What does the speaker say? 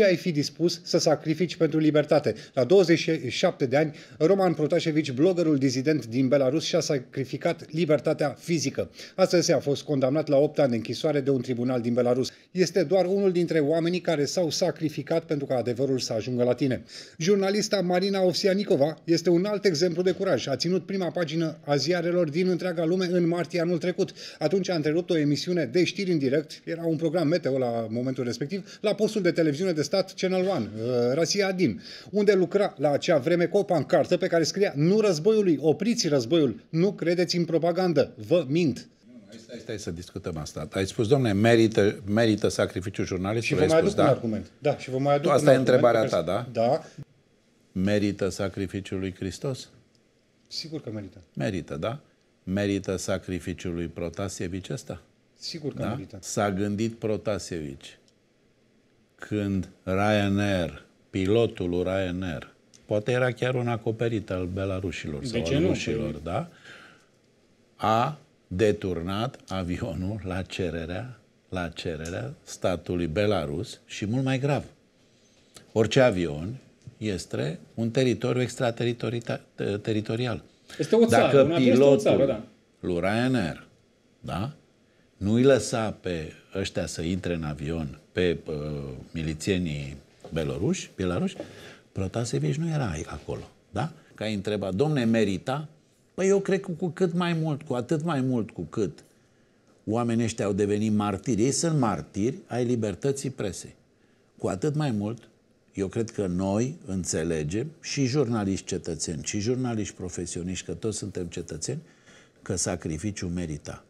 ce ai fi dispus să sacrifici pentru libertate. La 27 de ani, Roman Protasevici, bloggerul dizident din Belarus, și-a sacrificat libertatea fizică. Astăzi a fost condamnat la 8 ani de închisoare de un tribunal din Belarus. Este doar unul dintre oamenii care s-au sacrificat pentru ca adevărul să ajungă la tine. Jurnalista Marina Ovsianikova este un alt exemplu de curaj. A ținut prima pagină a ziarelor din întreaga lume în martie anul trecut. Atunci a întrerupt o emisiune de știri în direct, era un program meteo la momentul respectiv, la postul de televiziune de stat Channel One, uh, Razia Adim, unde lucra la acea vreme cu o pancartă pe care scria Nu războiului, opriți războiul, nu credeți în propagandă, vă mint. Stai, stai să discutăm asta. Ai spus, domnule, merită, merită sacrificiul jurnalistului. Și vă mai aduc da? un da? argument. Da, și vă mai aduc Asta e întrebarea ta, da? Da. Merită sacrificiul lui Hristos? Sigur că merită. Merită, da? Merită sacrificiul lui Protasievici ăsta? Sigur că da? merită. S-a gândit Protasievici când Ryanair, pilotul Ryanair, poate era chiar un acoperit al belarușilor sau ce al nu? rușilor, păi- da? A deturnat avionul la cererea, la cererea statului Belarus și mult mai grav. Orice avion este un teritoriu extrateritorial. Este o țară, Dacă pilotul o țară, da. lui Ryanair, da? nu îi lăsa pe ăștia să intre în avion, pe uh, milițienii beloruși, bielaruși, Protasevici nu era acolo, da? Că ai întrebat, domne, merita? Păi eu cred că cu cât mai mult, cu atât mai mult cu cât oamenii ăștia au devenit martiri, ei sunt martiri ai libertății presei. Cu atât mai mult, eu cred că noi înțelegem, și jurnaliști cetățeni, și jurnaliști profesioniști, că toți suntem cetățeni, că sacrificiul merita.